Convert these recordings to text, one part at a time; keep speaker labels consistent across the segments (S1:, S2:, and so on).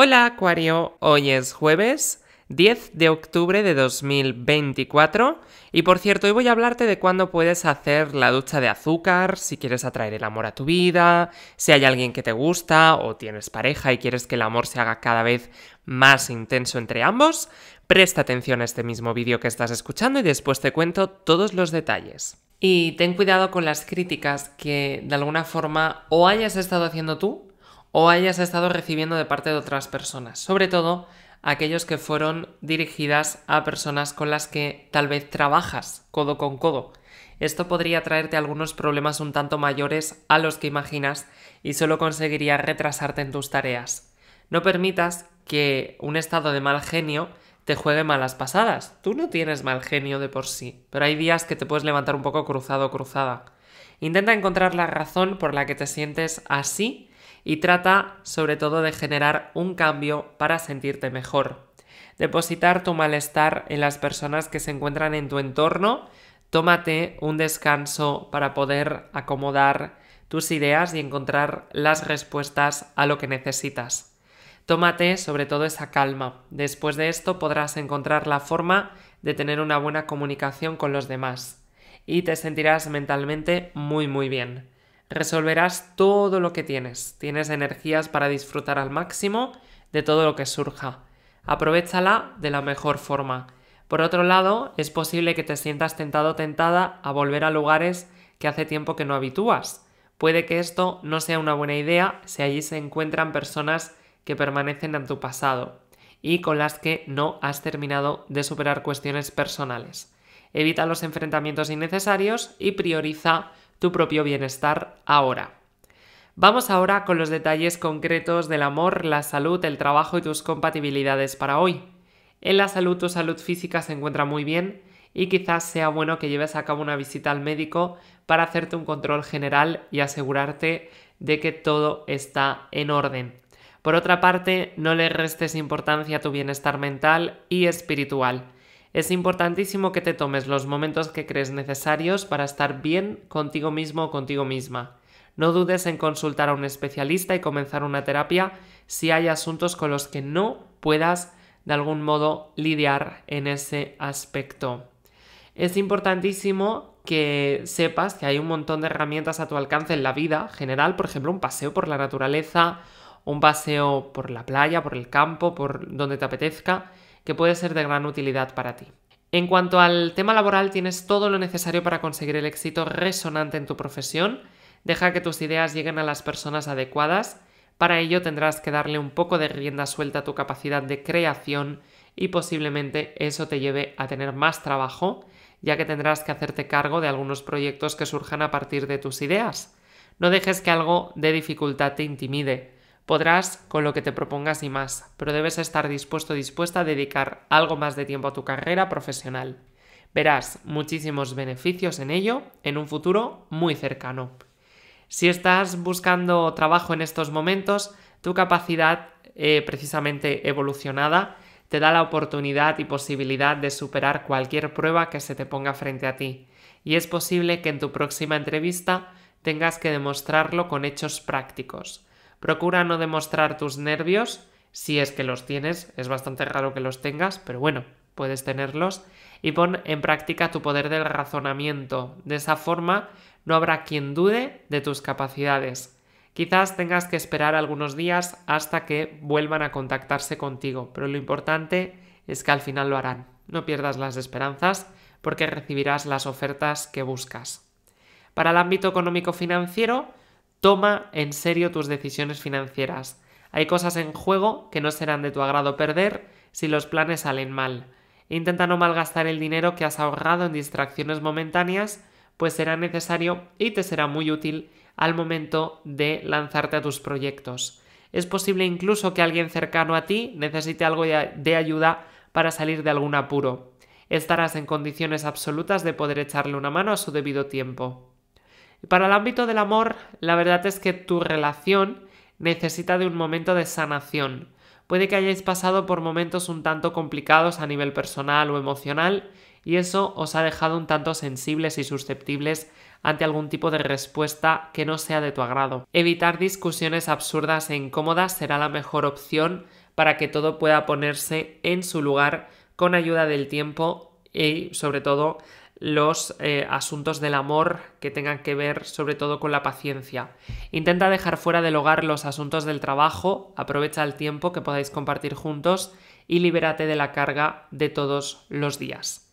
S1: Hola Acuario, hoy es jueves 10 de octubre de 2024 y por cierto hoy voy a hablarte de cuándo puedes hacer la ducha de azúcar, si quieres atraer el amor a tu vida, si hay alguien que te gusta o tienes pareja y quieres que el amor se haga cada vez más intenso entre ambos, presta atención a este mismo vídeo que estás escuchando y después te cuento todos los detalles. Y ten cuidado con las críticas que de alguna forma o hayas estado haciendo tú o hayas estado recibiendo de parte de otras personas, sobre todo aquellos que fueron dirigidas a personas con las que tal vez trabajas codo con codo. Esto podría traerte algunos problemas un tanto mayores a los que imaginas y solo conseguiría retrasarte en tus tareas. No permitas que un estado de mal genio te juegue malas pasadas. Tú no tienes mal genio de por sí, pero hay días que te puedes levantar un poco cruzado o cruzada. Intenta encontrar la razón por la que te sientes así y trata sobre todo de generar un cambio para sentirte mejor. Depositar tu malestar en las personas que se encuentran en tu entorno, tómate un descanso para poder acomodar tus ideas y encontrar las respuestas a lo que necesitas. Tómate sobre todo esa calma. Después de esto podrás encontrar la forma de tener una buena comunicación con los demás y te sentirás mentalmente muy muy bien resolverás todo lo que tienes. Tienes energías para disfrutar al máximo de todo lo que surja. Aprovechala de la mejor forma. Por otro lado, es posible que te sientas tentado o tentada a volver a lugares que hace tiempo que no habitúas. Puede que esto no sea una buena idea si allí se encuentran personas que permanecen en tu pasado y con las que no has terminado de superar cuestiones personales. Evita los enfrentamientos innecesarios y prioriza tu propio bienestar ahora. Vamos ahora con los detalles concretos del amor, la salud, el trabajo y tus compatibilidades para hoy. En la salud tu salud física se encuentra muy bien y quizás sea bueno que lleves a cabo una visita al médico para hacerte un control general y asegurarte de que todo está en orden. Por otra parte, no le restes importancia a tu bienestar mental y espiritual. Es importantísimo que te tomes los momentos que crees necesarios para estar bien contigo mismo o contigo misma. No dudes en consultar a un especialista y comenzar una terapia si hay asuntos con los que no puedas de algún modo lidiar en ese aspecto. Es importantísimo que sepas que hay un montón de herramientas a tu alcance en la vida general, por ejemplo, un paseo por la naturaleza, un paseo por la playa, por el campo, por donde te apetezca, que puede ser de gran utilidad para ti. En cuanto al tema laboral, tienes todo lo necesario para conseguir el éxito resonante en tu profesión. Deja que tus ideas lleguen a las personas adecuadas. Para ello tendrás que darle un poco de rienda suelta a tu capacidad de creación y posiblemente eso te lleve a tener más trabajo, ya que tendrás que hacerte cargo de algunos proyectos que surjan a partir de tus ideas. No dejes que algo de dificultad te intimide. Podrás con lo que te propongas y más, pero debes estar dispuesto o dispuesta a dedicar algo más de tiempo a tu carrera profesional. Verás muchísimos beneficios en ello en un futuro muy cercano. Si estás buscando trabajo en estos momentos, tu capacidad eh, precisamente evolucionada te da la oportunidad y posibilidad de superar cualquier prueba que se te ponga frente a ti, y es posible que en tu próxima entrevista tengas que demostrarlo con hechos prácticos. Procura no demostrar tus nervios, si es que los tienes, es bastante raro que los tengas, pero bueno, puedes tenerlos, y pon en práctica tu poder del razonamiento. De esa forma, no habrá quien dude de tus capacidades. Quizás tengas que esperar algunos días hasta que vuelvan a contactarse contigo, pero lo importante es que al final lo harán. No pierdas las esperanzas porque recibirás las ofertas que buscas. Para el ámbito económico financiero, Toma en serio tus decisiones financieras. Hay cosas en juego que no serán de tu agrado perder si los planes salen mal. Intenta no malgastar el dinero que has ahorrado en distracciones momentáneas, pues será necesario y te será muy útil al momento de lanzarte a tus proyectos. Es posible incluso que alguien cercano a ti necesite algo de ayuda para salir de algún apuro. Estarás en condiciones absolutas de poder echarle una mano a su debido tiempo. Para el ámbito del amor, la verdad es que tu relación necesita de un momento de sanación. Puede que hayáis pasado por momentos un tanto complicados a nivel personal o emocional y eso os ha dejado un tanto sensibles y susceptibles ante algún tipo de respuesta que no sea de tu agrado. Evitar discusiones absurdas e incómodas será la mejor opción para que todo pueda ponerse en su lugar con ayuda del tiempo y sobre todo los eh, asuntos del amor que tengan que ver sobre todo con la paciencia. Intenta dejar fuera del hogar los asuntos del trabajo, aprovecha el tiempo que podáis compartir juntos y libérate de la carga de todos los días.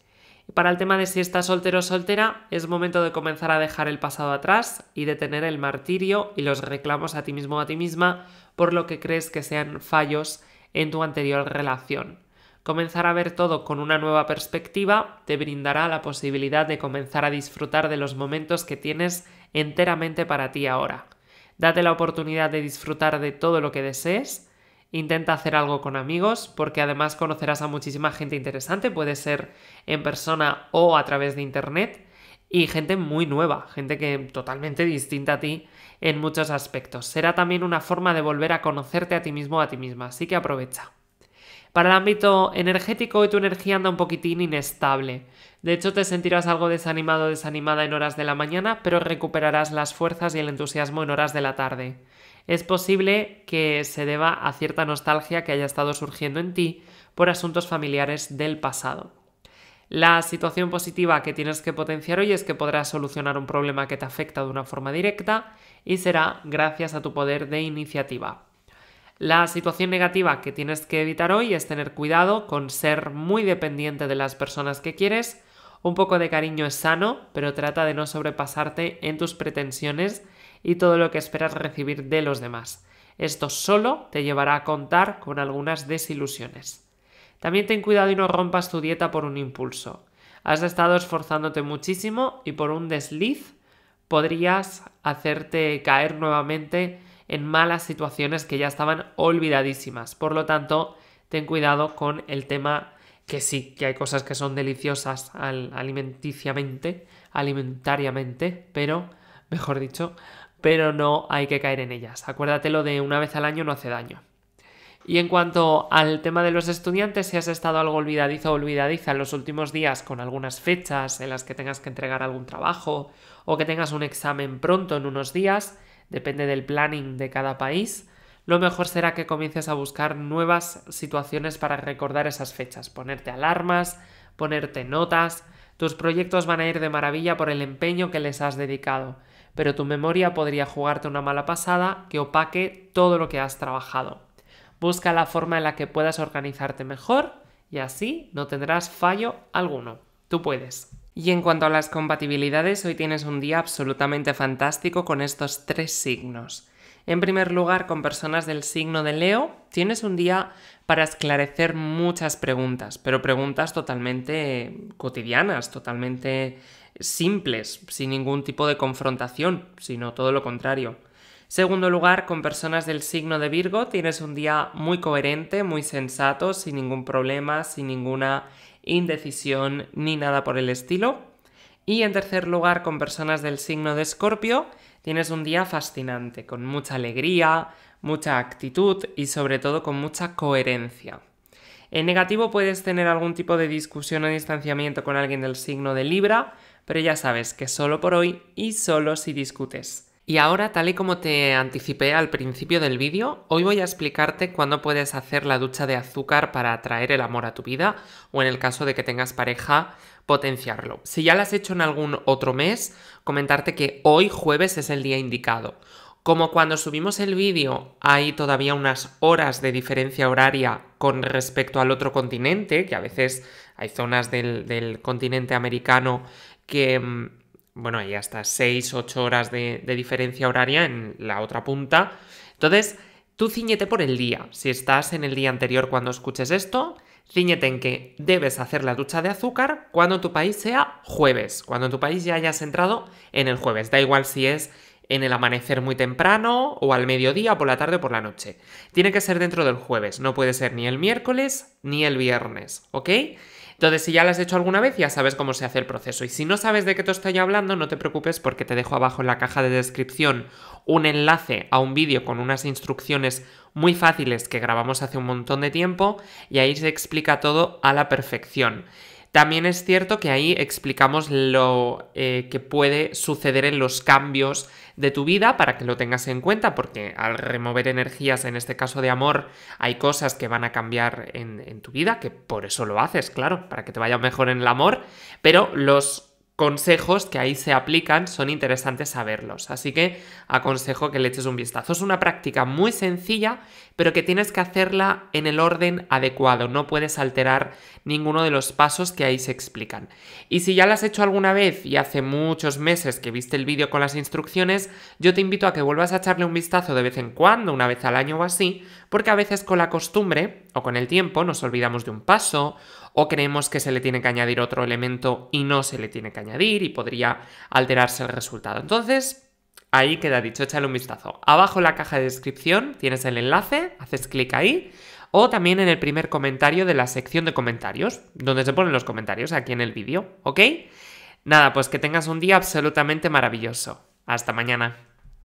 S1: Para el tema de si estás soltero o soltera, es momento de comenzar a dejar el pasado atrás y de detener el martirio y los reclamos a ti mismo o a ti misma por lo que crees que sean fallos en tu anterior relación. Comenzar a ver todo con una nueva perspectiva te brindará la posibilidad de comenzar a disfrutar de los momentos que tienes enteramente para ti ahora. Date la oportunidad de disfrutar de todo lo que desees. Intenta hacer algo con amigos porque además conocerás a muchísima gente interesante, puede ser en persona o a través de internet, y gente muy nueva, gente que totalmente distinta a ti en muchos aspectos. Será también una forma de volver a conocerte a ti mismo, o a ti misma, así que aprovecha. Para el ámbito energético, hoy tu energía anda un poquitín inestable. De hecho, te sentirás algo desanimado o desanimada en horas de la mañana, pero recuperarás las fuerzas y el entusiasmo en horas de la tarde. Es posible que se deba a cierta nostalgia que haya estado surgiendo en ti por asuntos familiares del pasado. La situación positiva que tienes que potenciar hoy es que podrás solucionar un problema que te afecta de una forma directa y será gracias a tu poder de iniciativa. La situación negativa que tienes que evitar hoy es tener cuidado con ser muy dependiente de las personas que quieres. Un poco de cariño es sano, pero trata de no sobrepasarte en tus pretensiones y todo lo que esperas recibir de los demás. Esto solo te llevará a contar con algunas desilusiones. También ten cuidado y no rompas tu dieta por un impulso. Has estado esforzándote muchísimo y por un desliz podrías hacerte caer nuevamente en malas situaciones que ya estaban olvidadísimas. Por lo tanto, ten cuidado con el tema que sí, que hay cosas que son deliciosas alimenticiamente, alimentariamente, pero, mejor dicho, pero no hay que caer en ellas. Acuérdatelo de una vez al año no hace daño. Y en cuanto al tema de los estudiantes, si has estado algo olvidadizo o olvidadiza en los últimos días con algunas fechas en las que tengas que entregar algún trabajo o que tengas un examen pronto en unos días, depende del planning de cada país, lo mejor será que comiences a buscar nuevas situaciones para recordar esas fechas, ponerte alarmas, ponerte notas, tus proyectos van a ir de maravilla por el empeño que les has dedicado, pero tu memoria podría jugarte una mala pasada que opaque todo lo que has trabajado. Busca la forma en la que puedas organizarte mejor y así no tendrás fallo alguno. Tú puedes. Y en cuanto a las compatibilidades, hoy tienes un día absolutamente fantástico con estos tres signos. En primer lugar, con personas del signo de Leo, tienes un día para esclarecer muchas preguntas, pero preguntas totalmente cotidianas, totalmente simples, sin ningún tipo de confrontación, sino todo lo contrario. Segundo lugar, con personas del signo de Virgo tienes un día muy coherente, muy sensato, sin ningún problema, sin ninguna indecisión ni nada por el estilo. Y en tercer lugar, con personas del signo de Escorpio, tienes un día fascinante, con mucha alegría, mucha actitud y sobre todo con mucha coherencia. En negativo puedes tener algún tipo de discusión o distanciamiento con alguien del signo de Libra, pero ya sabes que solo por hoy y solo si discutes. Y ahora, tal y como te anticipé al principio del vídeo, hoy voy a explicarte cuándo puedes hacer la ducha de azúcar para atraer el amor a tu vida o en el caso de que tengas pareja, potenciarlo. Si ya la has hecho en algún otro mes, comentarte que hoy jueves es el día indicado. Como cuando subimos el vídeo hay todavía unas horas de diferencia horaria con respecto al otro continente, que a veces hay zonas del, del continente americano que mm, bueno, hay hasta 6, 8 horas de, de diferencia horaria en la otra punta. Entonces, tú ciñete por el día. Si estás en el día anterior cuando escuches esto, ciñete en que debes hacer la ducha de azúcar cuando tu país sea jueves, cuando tu país ya hayas entrado en el jueves. Da igual si es en el amanecer muy temprano o al mediodía, por la tarde o por la noche. Tiene que ser dentro del jueves, no puede ser ni el miércoles ni el viernes, ¿ok? Entonces, si ya lo has hecho alguna vez, ya sabes cómo se hace el proceso. Y si no sabes de qué te estoy hablando, no te preocupes porque te dejo abajo en la caja de descripción un enlace a un vídeo con unas instrucciones muy fáciles que grabamos hace un montón de tiempo y ahí se explica todo a la perfección. También es cierto que ahí explicamos lo eh, que puede suceder en los cambios de tu vida para que lo tengas en cuenta, porque al remover energías, en este caso de amor, hay cosas que van a cambiar en, en tu vida, que por eso lo haces, claro, para que te vaya mejor en el amor, pero los consejos que ahí se aplican son interesantes saberlos, así que aconsejo que le eches un vistazo. Es una práctica muy sencilla pero que tienes que hacerla en el orden adecuado, no puedes alterar ninguno de los pasos que ahí se explican. Y si ya la has hecho alguna vez y hace muchos meses que viste el vídeo con las instrucciones, yo te invito a que vuelvas a echarle un vistazo de vez en cuando, una vez al año o así, porque a veces con la costumbre o con el tiempo nos olvidamos de un paso o creemos que se le tiene que añadir otro elemento y no se le tiene que añadir y podría alterarse el resultado. Entonces, ahí queda dicho, échale un vistazo. Abajo en la caja de descripción tienes el enlace, haces clic ahí, o también en el primer comentario de la sección de comentarios, donde se ponen los comentarios aquí en el vídeo, ¿ok? Nada, pues que tengas un día absolutamente maravilloso. Hasta mañana.